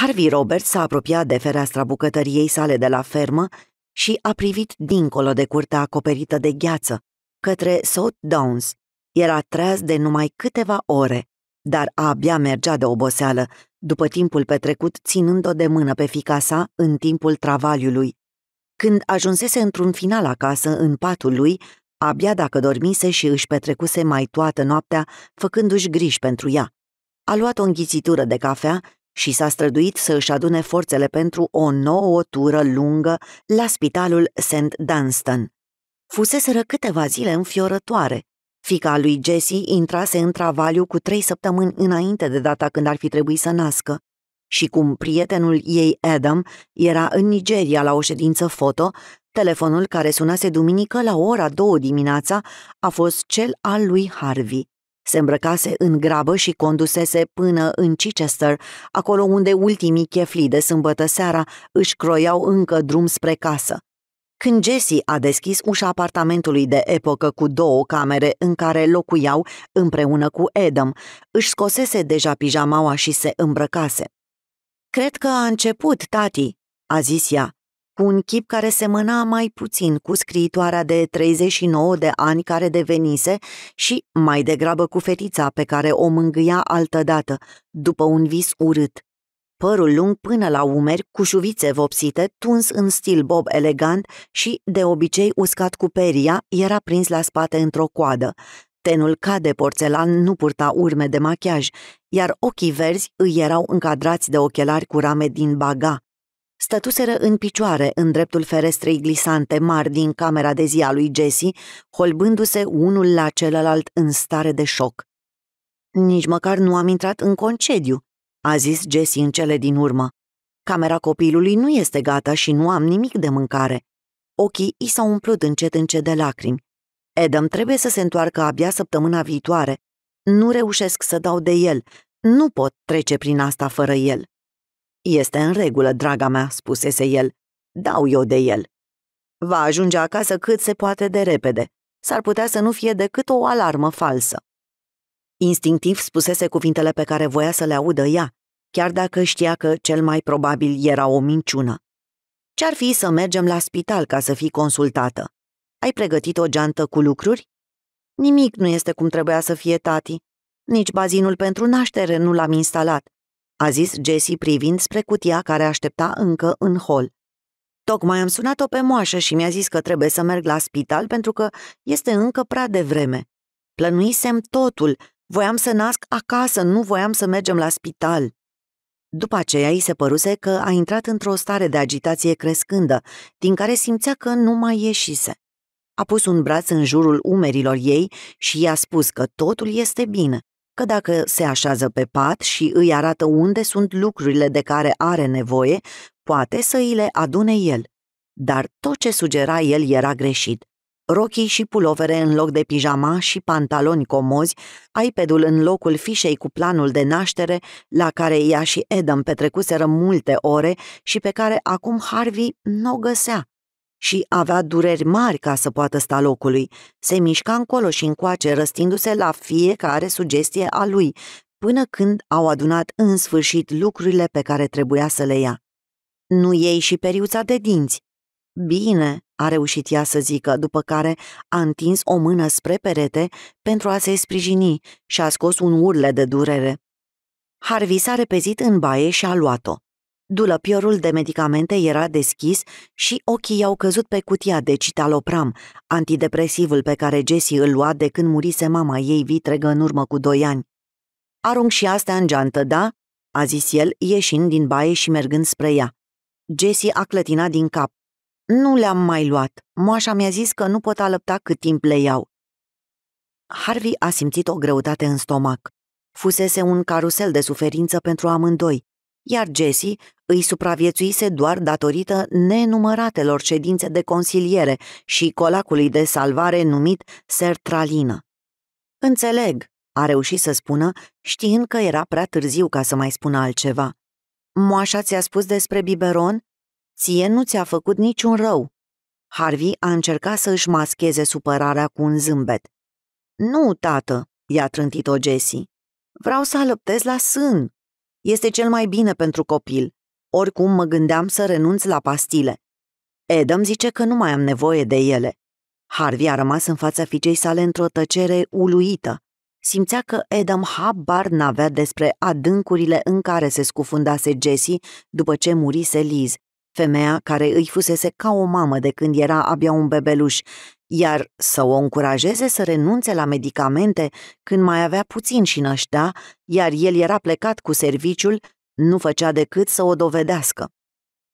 Harvey Roberts s-a apropiat de fereastra bucătăriei sale de la fermă și a privit dincolo de curtea acoperită de gheață, către South Downs. Era treaz de numai câteva ore, dar abia mergea de oboseală, după timpul petrecut ținând-o de mână pe fica sa în timpul travaliului. Când ajunsese într-un final acasă, în patul lui, abia dacă dormise și își petrecuse mai toată noaptea, făcându-și griji pentru ea. A luat o înghițitură de cafea și s-a străduit să își adune forțele pentru o nouă tură lungă la spitalul St. Dunstan. Fuseseră câteva zile înfiorătoare. Fica lui Jesse intrase în travaliu cu trei săptămâni înainte de data când ar fi trebuit să nască și cum prietenul ei Adam era în Nigeria la o ședință foto, telefonul care sunase duminică la ora două dimineața a fost cel al lui Harvey. Se îmbrăcase în grabă și condusese până în Chichester, acolo unde ultimii chefli de sâmbătă seara își croiau încă drum spre casă. Când Jesse a deschis ușa apartamentului de epocă cu două camere în care locuiau împreună cu Adam, își scosese deja pijamaua și se îmbrăcase. Cred că a început, tati," a zis ea cu un chip care semăna mai puțin cu scriitoarea de 39 de ani care devenise și mai degrabă cu fetița pe care o mângâia altădată, după un vis urât. Părul lung până la umeri, cu șuvițe vopsite, tuns în stil bob elegant și, de obicei uscat cu peria, era prins la spate într-o coadă. Tenul ca de porțelan nu purta urme de machiaj, iar ochii verzi îi erau încadrați de ochelari cu rame din baga, stătuseră în picioare în dreptul ferestrei glisante mari din camera de zi a lui Jesse, holbându-se unul la celălalt în stare de șoc. Nici măcar nu am intrat în concediu, a zis Jesse în cele din urmă. Camera copilului nu este gata și nu am nimic de mâncare. Ochii i s-au umplut încet încet de lacrimi. Adam trebuie să se întoarcă abia săptămâna viitoare. Nu reușesc să dau de el. Nu pot trece prin asta fără el. Este în regulă, draga mea, spusese el. Dau eu de el. Va ajunge acasă cât se poate de repede. S-ar putea să nu fie decât o alarmă falsă. Instinctiv spusese cuvintele pe care voia să le audă ea, chiar dacă știa că cel mai probabil era o minciună. Ce-ar fi să mergem la spital ca să fii consultată? Ai pregătit o geantă cu lucruri? Nimic nu este cum trebuia să fie, tati. Nici bazinul pentru naștere nu l-am instalat a zis Jessie privind spre cutia care aștepta încă în hol. Tocmai am sunat-o pe moașă și mi-a zis că trebuie să merg la spital pentru că este încă prea devreme. Plănuisem totul, voiam să nasc acasă, nu voiam să mergem la spital. După aceea îi se păruse că a intrat într-o stare de agitație crescândă, din care simțea că nu mai ieșise. A pus un braț în jurul umerilor ei și i-a spus că totul este bine, că dacă se așează pe pat și îi arată unde sunt lucrurile de care are nevoie, poate să îi le adune el. Dar tot ce sugera el era greșit. Rochii și pulovere în loc de pijama și pantaloni comozi, iPad-ul în locul fișei cu planul de naștere, la care ea și Adam petrecuseră multe ore și pe care acum Harvey nu o găsea și avea dureri mari ca să poată sta locului. Se mișca încolo și încoace, răstindu-se la fiecare sugestie a lui, până când au adunat în sfârșit lucrurile pe care trebuia să le ia. Nu ei și periuța de dinți. Bine, a reușit ea să zică, după care a întins o mână spre perete pentru a se sprijini și a scos un urle de durere. Harvey s-a repezit în baie și a luat-o. Dulăpiorul de medicamente era deschis și ochii i-au căzut pe cutia de citalopram, antidepresivul pe care Jessie îl lua de când murise mama ei vitregă în urmă cu doi ani. Arunc și astea în geantă, da?" a zis el, ieșind din baie și mergând spre ea. Jessie a clătinat din cap. Nu le-am mai luat. Moașa mi-a zis că nu pot alăpta cât timp le iau. Harvey a simțit o greutate în stomac. Fusese un carusel de suferință pentru amândoi iar Jesse îi supraviețuise doar datorită nenumăratelor ședințe de consiliere și colacului de salvare numit Sertralină. Înțeleg, a reușit să spună, știind că era prea târziu ca să mai spună altceva. Moașa ți-a spus despre biberon? Ție nu ți-a făcut niciun rău. Harvey a încercat să își mascheze supărarea cu un zâmbet. Nu, tată, i-a trântit-o Jesse. Vreau să alăptez la sân. Este cel mai bine pentru copil. Oricum mă gândeam să renunț la pastile. Adam zice că nu mai am nevoie de ele. Harvey a rămas în fața fiicei sale într-o tăcere uluită. Simțea că Adam habar n-avea despre adâncurile în care se scufundase Jessie după ce murise Liz, femeia care îi fusese ca o mamă de când era abia un bebeluș iar să o încurajeze să renunțe la medicamente când mai avea puțin și năștea, iar el era plecat cu serviciul, nu făcea decât să o dovedească.